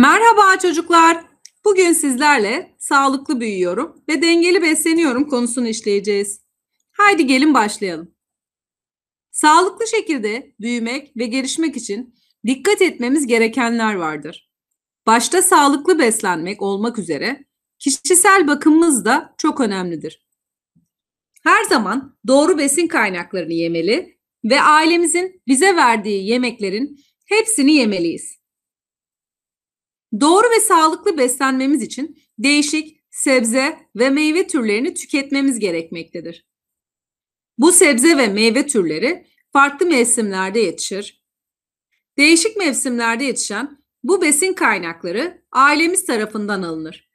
Merhaba çocuklar. Bugün sizlerle sağlıklı büyüyorum ve dengeli besleniyorum konusunu işleyeceğiz. Haydi gelin başlayalım. Sağlıklı şekilde büyümek ve gelişmek için dikkat etmemiz gerekenler vardır. Başta sağlıklı beslenmek olmak üzere kişisel bakımımız da çok önemlidir. Her zaman doğru besin kaynaklarını yemeli ve ailemizin bize verdiği yemeklerin hepsini yemeliyiz. Doğru ve sağlıklı beslenmemiz için değişik sebze ve meyve türlerini tüketmemiz gerekmektedir. Bu sebze ve meyve türleri farklı mevsimlerde yetişir. Değişik mevsimlerde yetişen bu besin kaynakları ailemiz tarafından alınır.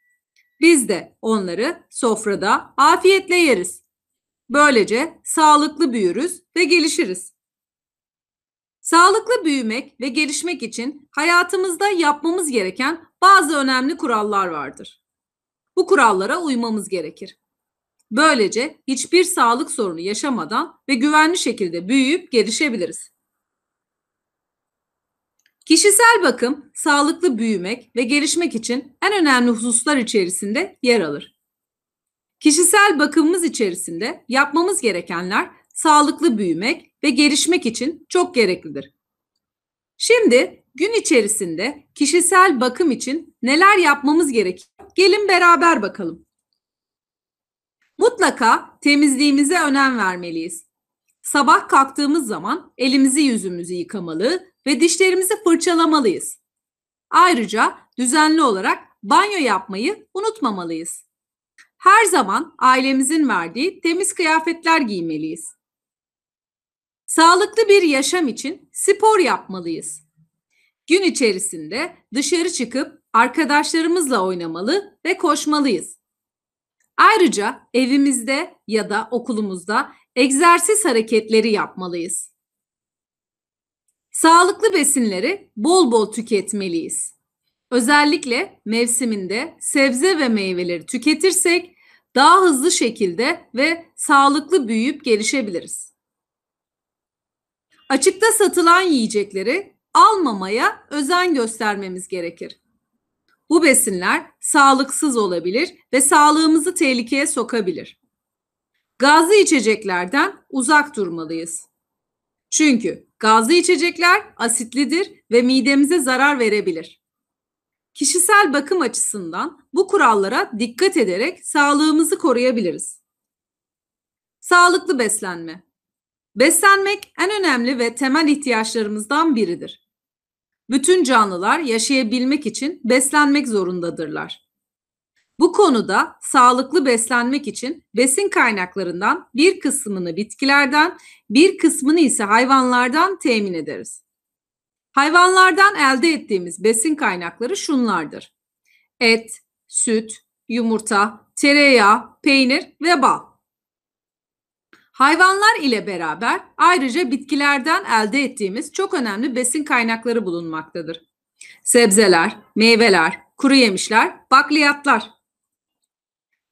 Biz de onları sofrada afiyetle yeriz. Böylece sağlıklı büyürüz ve gelişiriz. Sağlıklı büyümek ve gelişmek için hayatımızda yapmamız gereken bazı önemli kurallar vardır. Bu kurallara uymamız gerekir. Böylece hiçbir sağlık sorunu yaşamadan ve güvenli şekilde büyüyüp gelişebiliriz. Kişisel bakım, sağlıklı büyümek ve gelişmek için en önemli hususlar içerisinde yer alır. Kişisel bakımımız içerisinde yapmamız gerekenler sağlıklı büyümek ve gelişmek için çok gereklidir. Şimdi gün içerisinde kişisel bakım için neler yapmamız gerekir? Gelin beraber bakalım. Mutlaka temizliğimize önem vermeliyiz. Sabah kalktığımız zaman elimizi yüzümüzü yıkamalı ve dişlerimizi fırçalamalıyız. Ayrıca düzenli olarak banyo yapmayı unutmamalıyız. Her zaman ailemizin verdiği temiz kıyafetler giymeliyiz. Sağlıklı bir yaşam için spor yapmalıyız. Gün içerisinde dışarı çıkıp arkadaşlarımızla oynamalı ve koşmalıyız. Ayrıca evimizde ya da okulumuzda egzersiz hareketleri yapmalıyız. Sağlıklı besinleri bol bol tüketmeliyiz. Özellikle mevsiminde sebze ve meyveleri tüketirsek daha hızlı şekilde ve sağlıklı büyüyüp gelişebiliriz. Açıkta satılan yiyecekleri almamaya özen göstermemiz gerekir. Bu besinler sağlıksız olabilir ve sağlığımızı tehlikeye sokabilir. Gazlı içeceklerden uzak durmalıyız. Çünkü gazlı içecekler asitlidir ve midemize zarar verebilir. Kişisel bakım açısından bu kurallara dikkat ederek sağlığımızı koruyabiliriz. Sağlıklı beslenme Beslenmek en önemli ve temel ihtiyaçlarımızdan biridir. Bütün canlılar yaşayabilmek için beslenmek zorundadırlar. Bu konuda sağlıklı beslenmek için besin kaynaklarından bir kısmını bitkilerden, bir kısmını ise hayvanlardan temin ederiz. Hayvanlardan elde ettiğimiz besin kaynakları şunlardır. Et, süt, yumurta, tereyağı, peynir ve bal. Hayvanlar ile beraber ayrıca bitkilerden elde ettiğimiz çok önemli besin kaynakları bulunmaktadır. Sebzeler, meyveler, kuru yemişler, bakliyatlar.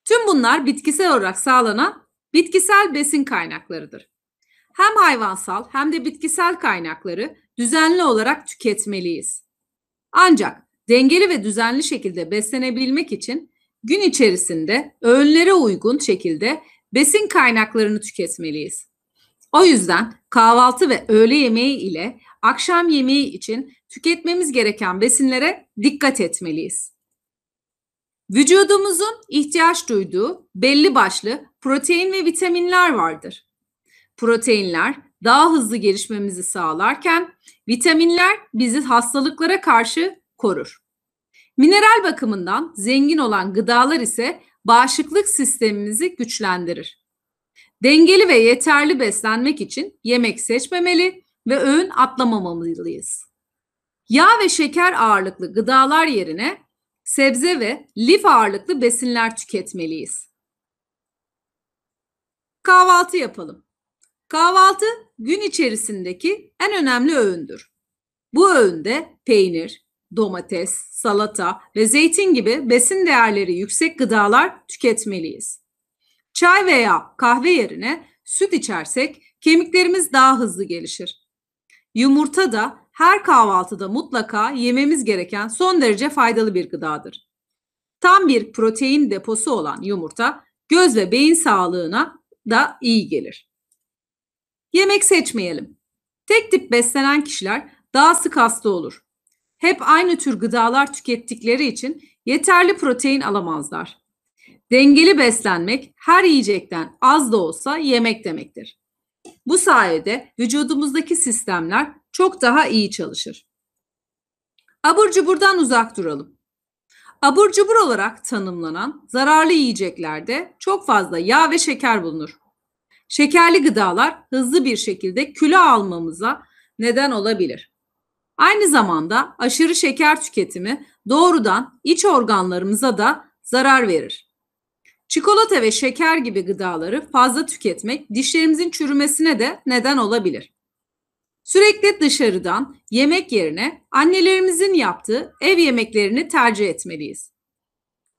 Tüm bunlar bitkisel olarak sağlanan bitkisel besin kaynaklarıdır. Hem hayvansal hem de bitkisel kaynakları düzenli olarak tüketmeliyiz. Ancak dengeli ve düzenli şekilde beslenebilmek için gün içerisinde öğünlere uygun şekilde besin kaynaklarını tüketmeliyiz. O yüzden kahvaltı ve öğle yemeği ile akşam yemeği için tüketmemiz gereken besinlere dikkat etmeliyiz. Vücudumuzun ihtiyaç duyduğu belli başlı protein ve vitaminler vardır. Proteinler daha hızlı gelişmemizi sağlarken vitaminler bizi hastalıklara karşı korur. Mineral bakımından zengin olan gıdalar ise bağışıklık sistemimizi güçlendirir. Dengeli ve yeterli beslenmek için yemek seçmemeli ve öğün atlamamalıyız. Yağ ve şeker ağırlıklı gıdalar yerine sebze ve lif ağırlıklı besinler tüketmeliyiz. Kahvaltı yapalım. Kahvaltı gün içerisindeki en önemli öğündür. Bu öğünde peynir, domates, salata ve zeytin gibi besin değerleri yüksek gıdalar tüketmeliyiz. Çay veya kahve yerine süt içersek kemiklerimiz daha hızlı gelişir. Yumurta da her kahvaltıda mutlaka yememiz gereken son derece faydalı bir gıdadır. Tam bir protein deposu olan yumurta göz ve beyin sağlığına da iyi gelir. Yemek seçmeyelim. Tek tip beslenen kişiler daha sık hasta olur hep aynı tür gıdalar tükettikleri için yeterli protein alamazlar. Dengeli beslenmek her yiyecekten az da olsa yemek demektir. Bu sayede vücudumuzdaki sistemler çok daha iyi çalışır. Abur cuburdan uzak duralım. Abur cubur olarak tanımlanan zararlı yiyeceklerde çok fazla yağ ve şeker bulunur. Şekerli gıdalar hızlı bir şekilde kilo almamıza neden olabilir. Aynı zamanda aşırı şeker tüketimi doğrudan iç organlarımıza da zarar verir. Çikolata ve şeker gibi gıdaları fazla tüketmek dişlerimizin çürümesine de neden olabilir. Sürekli dışarıdan yemek yerine annelerimizin yaptığı ev yemeklerini tercih etmeliyiz.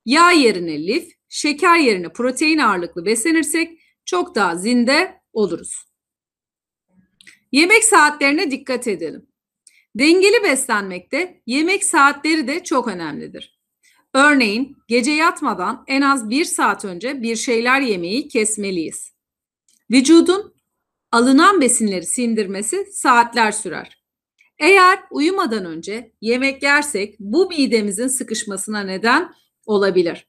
Yağ yerine lif, şeker yerine protein ağırlıklı beslenirsek çok daha zinde oluruz. Yemek saatlerine dikkat edelim. Dengeli beslenmekte yemek saatleri de çok önemlidir. Örneğin gece yatmadan en az bir saat önce bir şeyler yemeyi kesmeliyiz. Vücudun alınan besinleri sindirmesi saatler sürer. Eğer uyumadan önce yemek yersek bu midemizin sıkışmasına neden olabilir.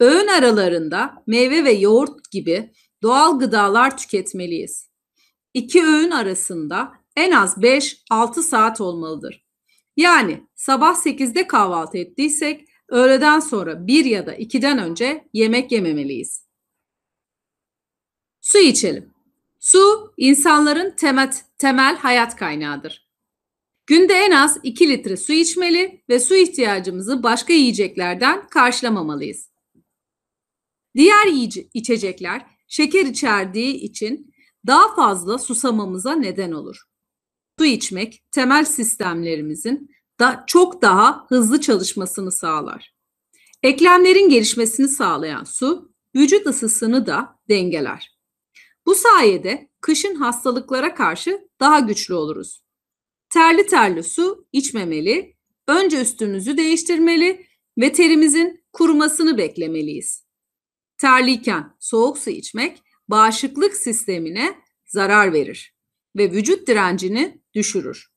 Öğün aralarında meyve ve yoğurt gibi doğal gıdalar tüketmeliyiz. İki öğün arasında en az 5-6 saat olmalıdır. Yani sabah 8'de kahvaltı ettiysek öğleden sonra 1 ya da 2'den önce yemek yememeliyiz. Su içelim. Su insanların temet temel hayat kaynağıdır. Günde en az 2 litre su içmeli ve su ihtiyacımızı başka yiyeceklerden karşılamamalıyız. Diğer yiyici, içecekler şeker içerdiği için daha fazla susamamıza neden olur su içmek temel sistemlerimizin da çok daha hızlı çalışmasını sağlar. Eklemlerin gelişmesini sağlayan su vücut ısısını da dengeler. Bu sayede kışın hastalıklara karşı daha güçlü oluruz. Terli terli su içmemeli, önce üstümüzü değiştirmeli ve terimizin kurumasını beklemeliyiz. Terliyken soğuk su içmek bağışıklık sistemine zarar verir ve vücut direncini düşürür.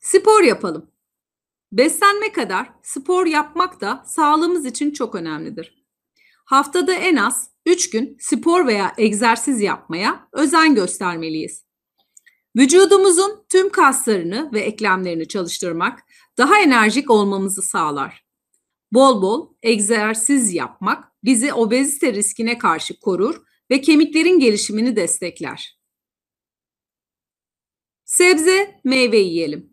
Spor yapalım. Beslenme kadar spor yapmak da sağlığımız için çok önemlidir. Haftada en az 3 gün spor veya egzersiz yapmaya özen göstermeliyiz. Vücudumuzun tüm kaslarını ve eklemlerini çalıştırmak daha enerjik olmamızı sağlar. Bol bol egzersiz yapmak bizi obezite riskine karşı korur ve kemiklerin gelişimini destekler. Sebze, meyve yiyelim.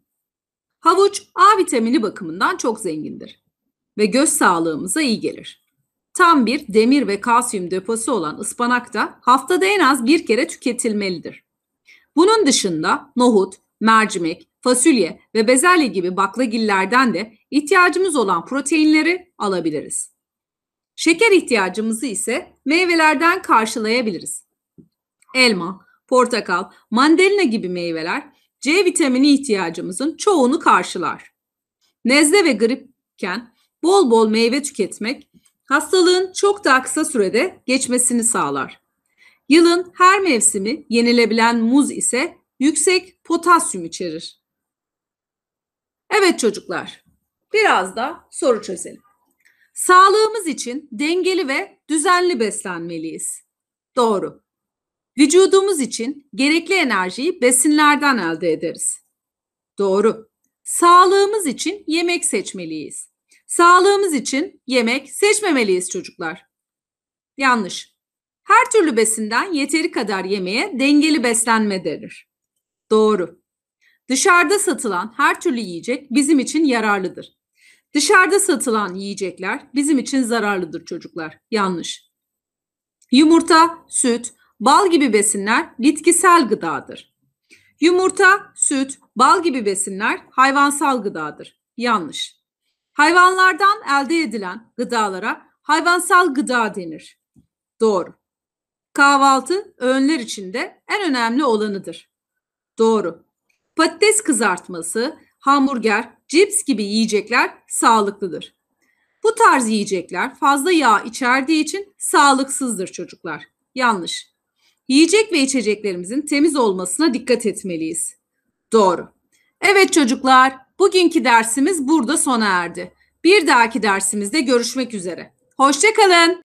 Havuç A vitamini bakımından çok zengindir ve göz sağlığımıza iyi gelir. Tam bir demir ve kalsiyum deposu olan ıspanak da haftada en az bir kere tüketilmelidir. Bunun dışında nohut, mercimek, fasulye ve bezelye gibi baklagillerden de ihtiyacımız olan proteinleri alabiliriz. Şeker ihtiyacımızı ise meyvelerden karşılayabiliriz. Elma, portakal, mandalina gibi meyveler C vitamini ihtiyacımızın çoğunu karşılar. Nezle ve gripken bol bol meyve tüketmek hastalığın çok daha kısa sürede geçmesini sağlar. Yılın her mevsimi yenilebilen muz ise yüksek potasyum içerir. Evet çocuklar, biraz da soru çözelim. Sağlığımız için dengeli ve düzenli beslenmeliyiz. Doğru. Vücudumuz için gerekli enerjiyi besinlerden elde ederiz. Doğru. Sağlığımız için yemek seçmeliyiz. Sağlığımız için yemek seçmemeliyiz çocuklar. Yanlış. Her türlü besinden yeteri kadar yemeye dengeli beslenme denir. Doğru. Dışarıda satılan her türlü yiyecek bizim için yararlıdır. Dışarıda satılan yiyecekler bizim için zararlıdır çocuklar. Yanlış. Yumurta, süt, bal gibi besinler bitkisel gıdadır. Yumurta, süt, bal gibi besinler hayvansal gıdadır. Yanlış. Hayvanlardan elde edilen gıdalara hayvansal gıda denir. Doğru. Kahvaltı öğünler içinde en önemli olanıdır. Doğru. Patates kızartması, hamburger, cips gibi yiyecekler sağlıklıdır. Bu tarz yiyecekler fazla yağ içerdiği için sağlıksızdır çocuklar. Yanlış yiyecek ve içeceklerimizin temiz olmasına dikkat etmeliyiz. Doğru. Evet çocuklar, bugünkü dersimiz burada sona erdi. Bir dahaki dersimizde görüşmek üzere. Hoşçakalın.